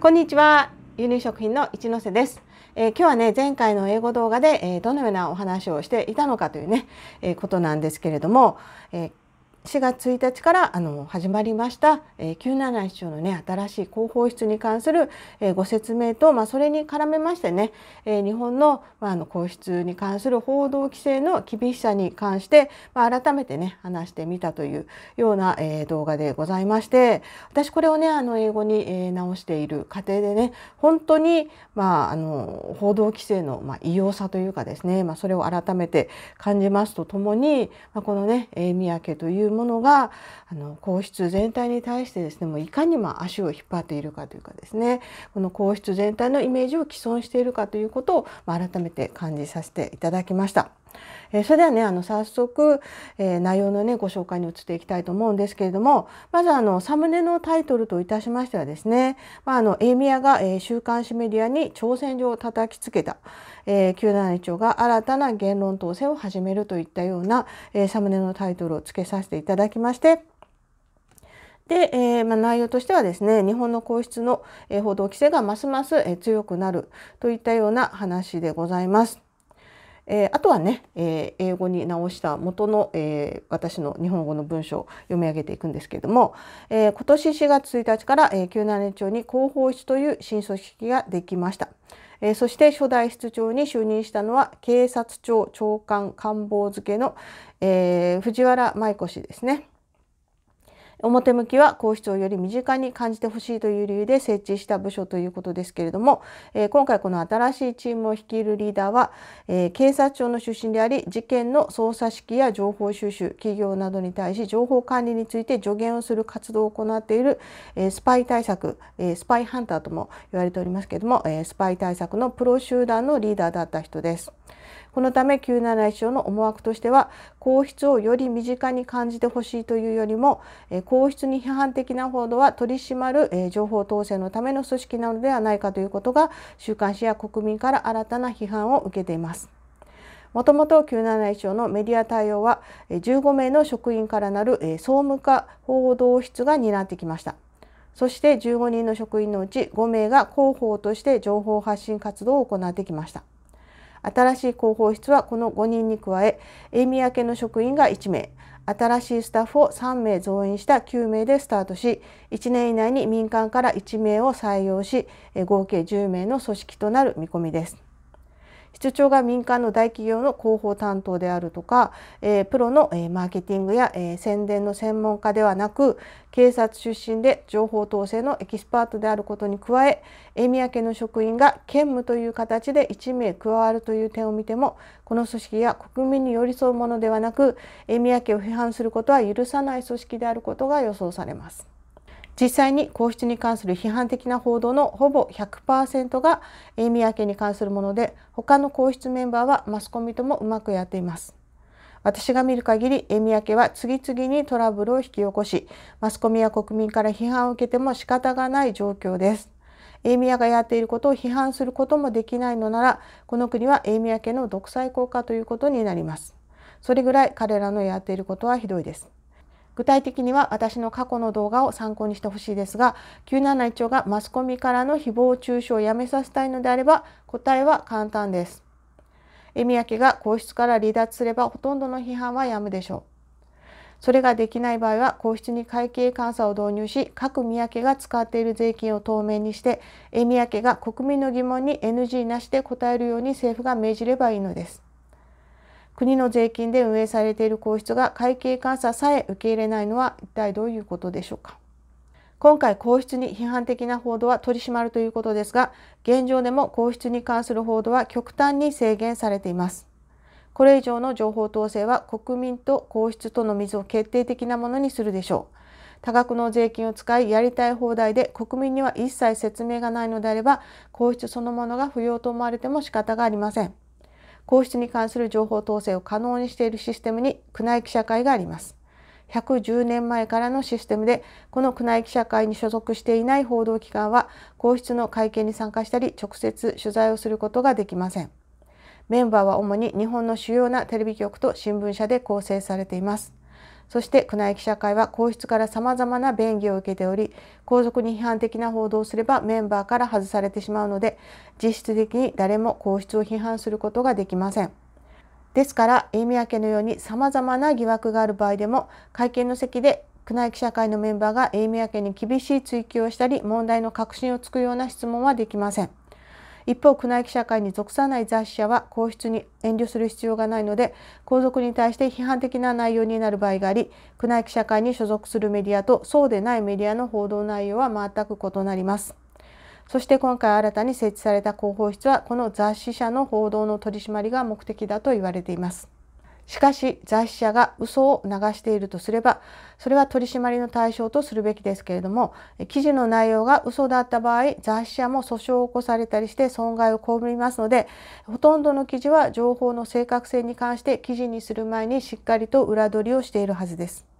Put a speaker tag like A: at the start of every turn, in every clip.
A: こんにちは輸入食品の一ノ瀬です、えー、今日はね前回の英語動画で、えー、どのようなお話をしていたのかというね、えー、ことなんですけれども、え4月1日からあの始まりました、えー、971章のね新しい広報室に関する、えー、ご説明と、まあ、それに絡めましてね、えー、日本の,、まあ、あの皇室に関する報道規制の厳しさに関して、まあ、改めてね話してみたというような、えー、動画でございまして私これをねあの英語に、えー、直している過程でね本当に、まあ、あの報道規制の、まあ、異様さというかですね、まあ、それを改めて感じますとともに、まあ、このね「え三宅」といういうものがあの皇室全体に対してですねもういかにま足を引っ張っているかというかですねこの皇室全体のイメージを毀損しているかということを、ま改めて感じさせていただきました。えそれではねあの早速、え内容のねご紹介に移っていきたいと思うんですけれどもまずあのサムネのタイトルといたしましてはですね、まあ、あのエイミアが、え週刊誌メディアに挑戦状を叩きつけた、えー、9 7長が新たな言論統制を始めるといったような、えサムネのタイトルを付けさせていただきましてで、えー、まあ、内容としてはですね日本の皇室の報道規制がますます強くなるといったような話でございます。えー、あとはね、えー、英語に直した元の、えー、私の日本語の文章を読み上げていくんですけれども、え今年4月1日から、えー、旧年町に広報室という新組織ができました。えそして初代室長に就任したのは警察庁長官官房付の、え藤原舞子氏ですね。表向きは皇室をより身近に感じてほしいという理由で設置した部署ということですけれども、えー、今回この新しいチームを率いるリーダーは、えー、警察庁の出身であり事件の捜査指揮や情報収集企業などに対し情報管理について助言をする活動を行っている、えー、スパイ対策、えー、スパイハンターとも言われておりますけれども、えー、スパイ対策のプロ集団のリーダーだった人です。このため971章の思惑としては皇室をより身近に感じてほしいというよりも皇室に批判的な報道は取り締まる情報統制のための組織なのではないかということが週刊誌や国民から新たな批判を受けています。もともと971章のメディア対応は15名の職員からなる総務課報道室が担ってきました。そして15人の職員のうち5名が広報として情報発信活動を行ってきました。新しい広報室はこの5人に加えエイミア家の職員が1名新しいスタッフを3名増員した9名でスタートし1年以内に民間から1名を採用し合計10名の組織となる見込みです。室長が民間の大企業の広報担当であるとか、えー、プロの、えー、マーケティングや、えー、宣伝の専門家ではなく警察出身で情報統制のエキスパートであることに加え江宮家の職員が兼務という形で1名加わるという点を見てもこの組織や国民に寄り添うものではなく江宮家を批判することは許さない組織であることが予想されます。実際に皇室に関する批判的な報道のほぼ100%が永宮家に関するもので他の皇室メンバーはマスコミともうまくやっています。私が見る限りエミヤ家は次々にトラブルを引き起こしマスコミや国民から批判を受けても仕方がない状況ですエミヤがやっていることを批判することもできないのならこの国はエミヤ家の独裁国家ということになりますそれぐらい彼らのやっていることはひどいです具体的には私の過去の動画を参考にしてほしいですが971がマスコミからの誹謗中傷をやめさせたいのであれば答えは簡単です。恵美明が皇室から離脱すればほとんどの批判はやむでしょう。それができない場合は皇室に会計監査を導入し各宮家が使っている税金を透明にして宮家が国民の疑問に NG なしで答えるように政府が命じればいいのです。国の税金で運営されている皇室が会計監査さえ受け入れないのは一体どういうことでしょうか今回皇室に批判的な報道は取り締まるということですが現状でも皇室に関する報道は極端に制限されていますこれ以上の情報統制は国民と皇室との水を決定的なものにするでしょう多額の税金を使いやりたい放題で国民には一切説明がないのであれば皇室そのものが不要と思われても仕方がありません皇室に関する情報統制を可能にしているシステムに宮内記者会があります。110年前からのシステムでこの宮内記者会に所属していない報道機関は皇室の会見に参加したり直接取材をすることができませんメンバーは主に日本の主要なテレビ局と新聞社で構成されていますそして宮内記者会は皇室からさまざまな便宜を受けており皇族に批判的な報道をすればメンバーから外されてしまうので実質的に誰も皇室を批判することができません。ですからエイミア家のようにさまざまな疑惑がある場合でも会見の席で宮内記者会のメンバーがエイミア家に厳しい追及をしたり問題の核心をつくような質問はできません。一方宮内記者会に属さない雑誌社は皇室に遠慮する必要がないので皇族に対して批判的な内容になる場合があり宮内記者会に所属するメディアとそうでないメディアの報道内容は全く異なります。そして今回新たに設置された広報室はこの雑誌社の報道の取り締まりが目的だと言われています。しかし雑誌社が嘘を流しているとすればそれは取り締まりの対象とするべきですけれども記事の内容が嘘だった場合雑誌社も訴訟を起こされたりして損害を被りますのでほとんどの記事は情報の正確性に関して記事にする前にしっかりと裏取りをしているはずです。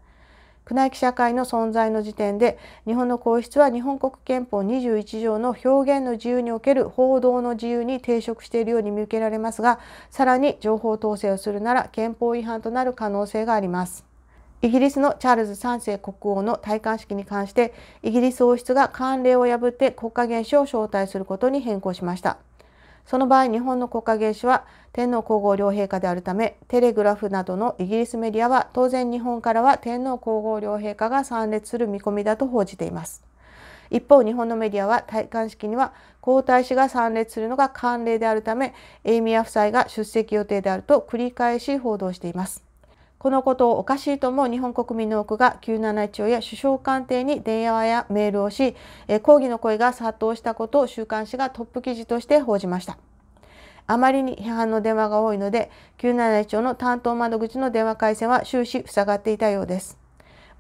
A: 宮内記者会の存在の時点で日本の皇室は日本国憲法21条の表現の自由における報道の自由に抵触しているように見受けられますがさらに情報統制をするなら憲法違反となる可能性がありますイギリスのチャールズ3世国王の戴冠式に関してイギリス王室が慣例を破って国家元首を招待することに変更しましたその場合日本の国家元首は天皇皇后両陛下であるためテレグラフなどのイギリスメディアは当然日本からは天皇皇后両陛下が参列する見込みだと報じています。一方日本のメディアは戴冠式には皇太子が参列するのが慣例であるためエイミア夫妻が出席予定であると繰り返し報道しています。このことをおかしいと思う日本国民の多くが971や首相官邸に電話やメールをし、抗議の声が殺到したことを週刊誌がトップ記事として報じました。あまりに批判の電話が多いので、971の担当窓口の電話回線は終始塞がっていたようです。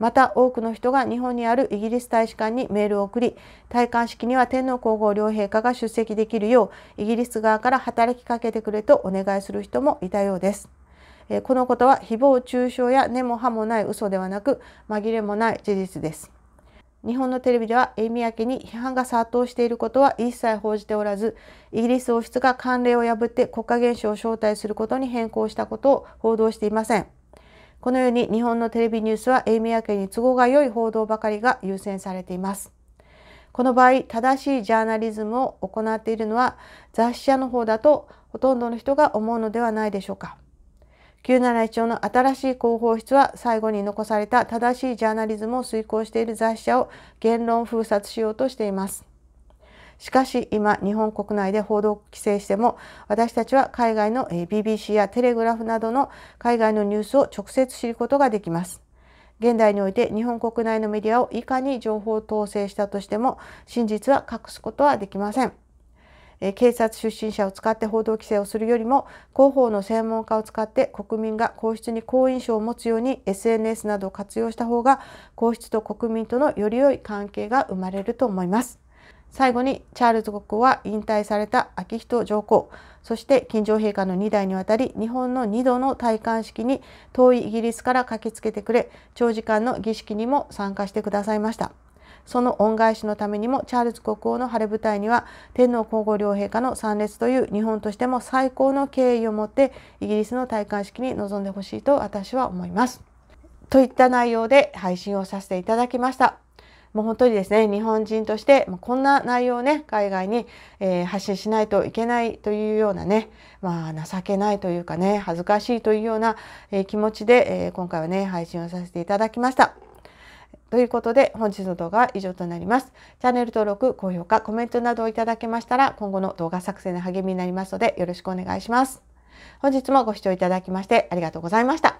A: また多くの人が日本にあるイギリス大使館にメールを送り戴冠式には天皇皇后両陛下が出席できるようイギリス側から働きかけてくれとお願いする人もいたようです。えこのことは誹謗中傷や根も葉もない嘘ではなく紛れもない事実です日本のテレビではエイミヤ家に批判が殺到していることは一切報じておらずイギリス王室が慣例を破って国家元首を招待することに変更したことを報道していませんこのように日本のテレビニュースはエイミヤ家に都合が良い報道ばかりが優先されていますこの場合正しいジャーナリズムを行っているのは雑誌社の方だとほとんどの人が思うのではないでしょうか971の新しい広報室は最後に残された正しいジャーナリズムを遂行している雑誌社を言論封殺しようとしています。しかし今日本国内で報道規制しても私たちは海外の BBC やテレグラフなどの海外のニュースを直接知ることができます。現代において日本国内のメディアをいかに情報統制したとしても真実は隠すことはできません。警察出身者を使って報道規制をするよりも広報の専門家を使って国民が皇室に好印象を持つように SNS などを活用した方が皇室と国民とのより良い関係が生まれると思います。最後にチャールズ国王は引退された昭仁上皇そして金城陛下の2代にわたり日本の2度の戴冠式に遠いイギリスから駆けつけてくれ長時間の儀式にも参加してくださいました。その恩返しのためにもチャールズ国王の晴れ舞台には天皇皇后両陛下の参列という日本としても最高の敬意を持ってイギリスの戴冠式に臨んでほしいと私は思います。といった内容で配信をさせていただきました。もう本当にですね日本人としてこんな内容をね海外に、え発信しないといけないというようなね、まあ、情けないというかね恥ずかしいというような、え気持ちで、え今回はね配信をさせていただきました。ということで本日の動画は以上となります。チャンネル登録、高評価、コメントなどをいただけましたら今後の動画作成の励みになりますのでよろしくお願いします。本日もご視聴いただきましてありがとうございました。